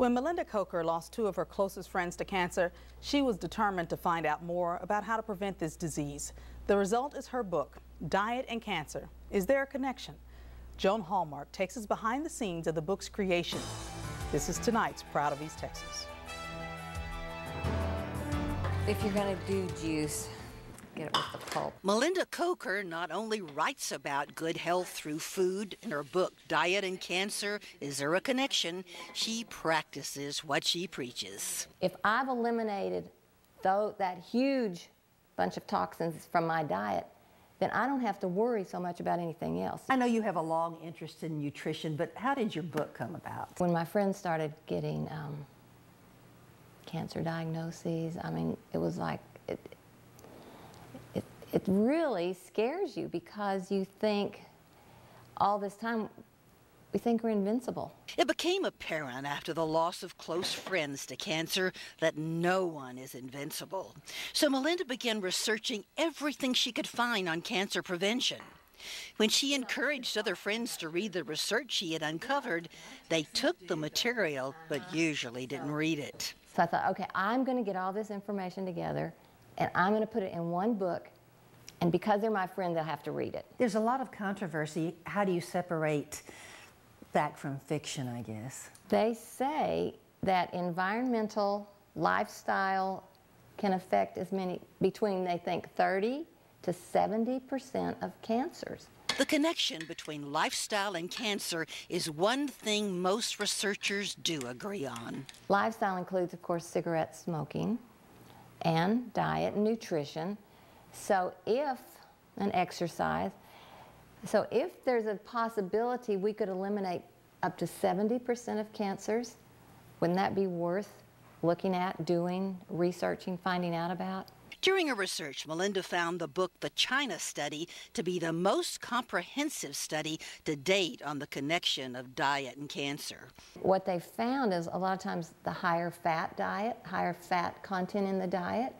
When Melinda Coker lost two of her closest friends to cancer, she was determined to find out more about how to prevent this disease. The result is her book, Diet and Cancer. Is there a connection? Joan Hallmark takes us behind the scenes of the book's creation. This is tonight's Proud of East Texas. If you're going to do juice, get it with the pulp. Melinda Coker not only writes about good health through food in her book, Diet and Cancer Is There a Connection? She practices what she preaches. If I've eliminated though, that huge bunch of toxins from my diet, then I don't have to worry so much about anything else. I know you have a long interest in nutrition, but how did your book come about? When my friends started getting um, cancer diagnoses, I mean, it was like, it, it really scares you because you think all this time we think we're invincible. It became apparent after the loss of close friends to cancer that no one is invincible. So Melinda began researching everything she could find on cancer prevention. When she encouraged other friends to read the research she had uncovered, they took the material but usually didn't read it. So I thought, okay, I'm going to get all this information together and I'm going to put it in one book and because they're my friend, they'll have to read it. There's a lot of controversy. How do you separate fact from fiction, I guess? They say that environmental lifestyle can affect as many, between they think 30 to 70% of cancers. The connection between lifestyle and cancer is one thing most researchers do agree on. Lifestyle includes, of course, cigarette smoking and diet and nutrition so if an exercise, so if there's a possibility we could eliminate up to 70% of cancers, wouldn't that be worth looking at, doing, researching, finding out about? During her research, Melinda found the book The China Study to be the most comprehensive study to date on the connection of diet and cancer. What they found is a lot of times the higher fat diet, higher fat content in the diet,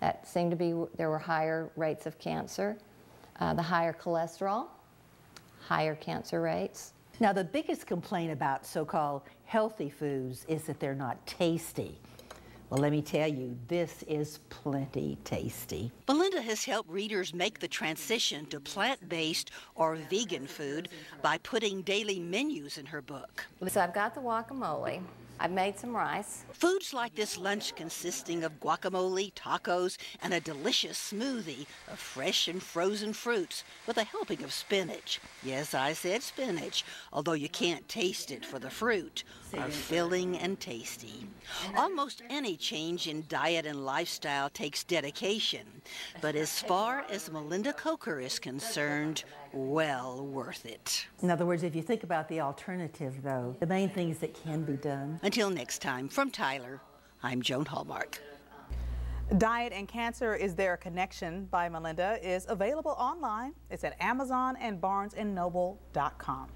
that seemed to be, there were higher rates of cancer, uh, the higher cholesterol, higher cancer rates. Now, the biggest complaint about so called healthy foods is that they're not tasty. Well, let me tell you, this is plenty tasty. Belinda has helped readers make the transition to plant based or vegan food by putting daily menus in her book. So I've got the guacamole. I've made some rice. Foods like this lunch consisting of guacamole, tacos, and a delicious smoothie of fresh and frozen fruits with a helping of spinach. Yes, I said spinach, although you can't taste it for the fruit, are filling and tasty. Almost any change in diet and lifestyle takes dedication, but as far as Melinda Coker is concerned, well worth it. In other words, if you think about the alternative, though, the main things that can be done. Until next time, from Tyler, I'm Joan Hallmark. Diet and Cancer Is There a Connection by Melinda is available online. It's at Amazon and BarnesandNoble.com.